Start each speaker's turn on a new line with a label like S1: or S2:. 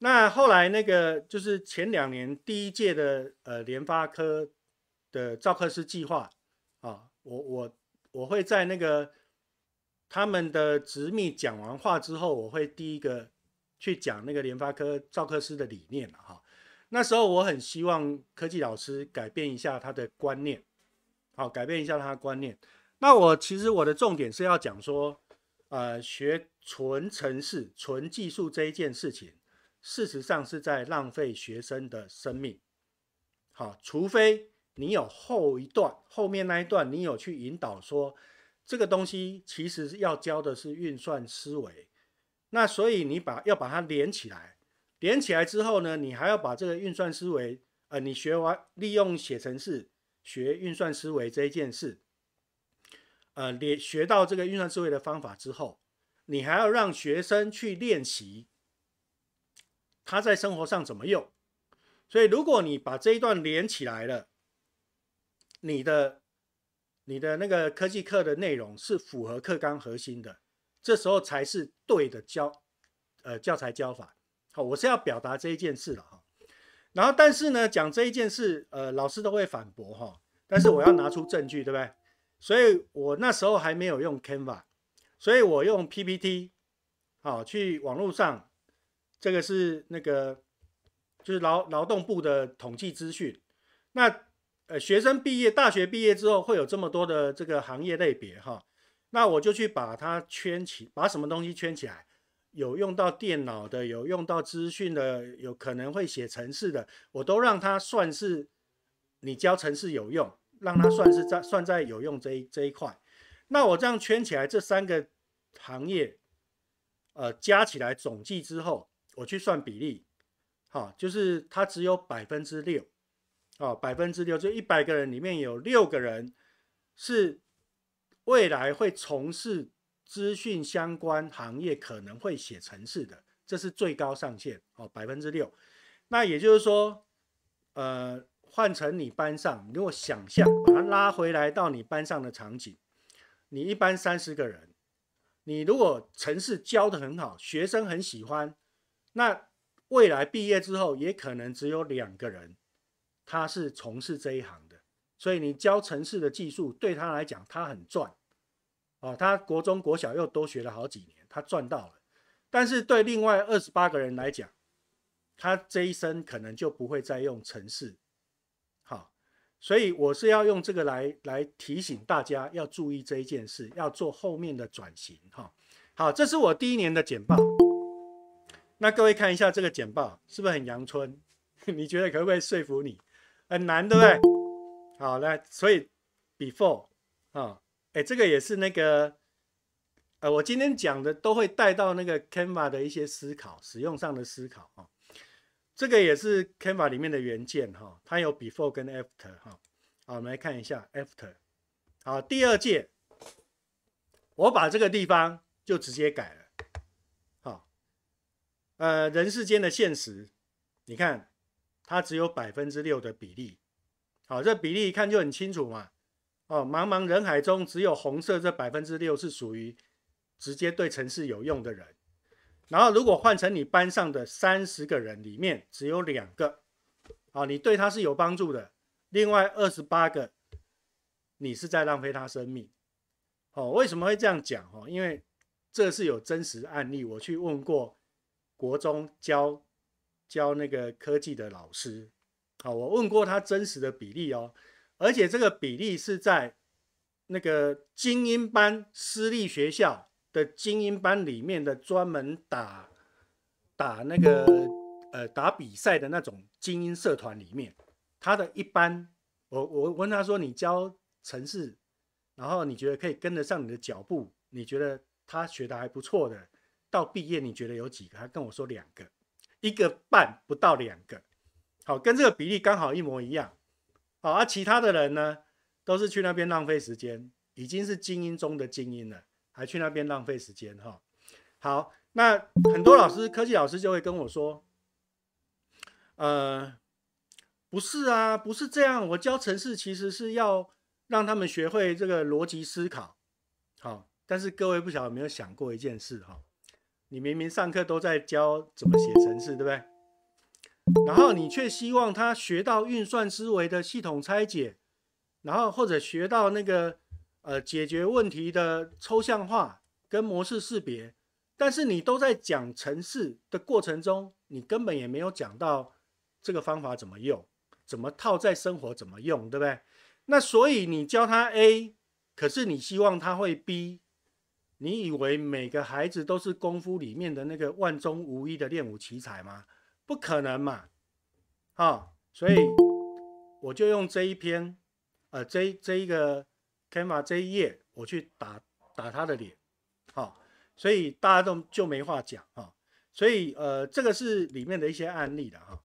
S1: 那后来那个就是前两年第一届的呃联发科的造克斯计划啊，我我我会在那个他们的执秘讲完话之后，我会第一个去讲那个联发科造克斯的理念哈。那时候我很希望科技老师改变一下他的观念，好改变一下他的观念。那我其实我的重点是要讲说，呃学纯程式、纯技术这一件事情。事实上是在浪费学生的生命。好，除非你有后一段，后面那一段你有去引导说，这个东西其实要教的是运算思维。那所以你把要把它连起来，连起来之后呢，你还要把这个运算思维，呃，你学完利用写程式学运算思维这一件事，呃，连学到这个运算思维的方法之后，你还要让学生去练习。他在生活上怎么用？所以如果你把这一段连起来了，你的、你的那个科技课的内容是符合课纲核心的，这时候才是对的教，呃，教材教法。好，我是要表达这一件事了哈。然后，但是呢，讲这一件事，呃，老师都会反驳哈。但是我要拿出证据，对不对？所以我那时候还没有用 Canva，所以我用 PPT，好，去网络上。这个是那个，就是劳劳动部的统计资讯。那呃，学生毕业，大学毕业之后会有这么多的这个行业类别哈。那我就去把它圈起，把什么东西圈起来，有用到电脑的，有用到资讯的，有可能会写城市的，我都让它算是你教城市有用，让它算是在算在有用这一这一块。那我这样圈起来这三个行业，呃，加起来总计之后。我去算比例，好，就是它只有百分之六，哦，百分之六，就一百个人里面有六个人是未来会从事资讯相关行业，可能会写城市的，这是最高上限，哦，百分之六。那也就是说，呃，换成你班上，你如果想象把它拉回来到你班上的场景，你一班三十个人，你如果城市教的很好，学生很喜欢。那未来毕业之后，也可能只有两个人他是从事这一行的，所以你教城市的技术对他来讲，他很赚啊。他国中、国小又多学了好几年，他赚到了。但是对另外二十八个人来讲，他这一生可能就不会再用城市。好，所以我是要用这个来来提醒大家要注意这一件事，要做后面的转型哈。好，这是我第一年的简报。那各位看一下这个简报是不是很阳春？你觉得可不可以说服你？很难，对不对？好，来，所以 before 啊，哎，这个也是那个，呃，我今天讲的都会带到那个 Canva 的一些思考，使用上的思考。哦，这个也是 Canva 里面的元件哈，它有 before 跟 after 哈。好，我们来看一下 after。好，第二届，我把这个地方就直接改了。呃，人世间的现实，你看，它只有百分之六的比例。好，这比例一看就很清楚嘛。哦，茫茫人海中，只有红色这百分之六是属于直接对城市有用的人。然后，如果换成你班上的三十个人里面，只有两个，哦，你对他是有帮助的。另外二十八个，你是在浪费他生命。哦，为什么会这样讲？哦，因为这是有真实案例，我去问过。国中教教那个科技的老师，好，我问过他真实的比例哦，而且这个比例是在那个精英班私立学校的精英班里面的专门打打那个呃打比赛的那种精英社团里面，他的一班，我我问他说你教城市，然后你觉得可以跟得上你的脚步，你觉得他学的还不错的。到毕业你觉得有几个？他跟我说两个，一个半不到两个，好，跟这个比例刚好一模一样，好，而其他的人呢，都是去那边浪费时间，已经是精英中的精英了，还去那边浪费时间哈。好，那很多老师，科技老师就会跟我说，呃，不是啊，不是这样，我教城市其实是要让他们学会这个逻辑思考，好，但是各位不晓得有没有想过一件事哈？你明明上课都在教怎么写程式，对不对？然后你却希望他学到运算思维的系统拆解，然后或者学到那个呃解决问题的抽象化跟模式识别，但是你都在讲程式的过程中，你根本也没有讲到这个方法怎么用，怎么套在生活怎么用，对不对？那所以你教他 A，可是你希望他会 B。你以为每个孩子都是功夫里面的那个万中无一的练武奇才吗？不可能嘛！哈，所以我就用这一篇，呃，这这一个 n v a 这一页，我去打打他的脸，好，所以大家都就没话讲哈。所以呃，这个是里面的一些案例的哈。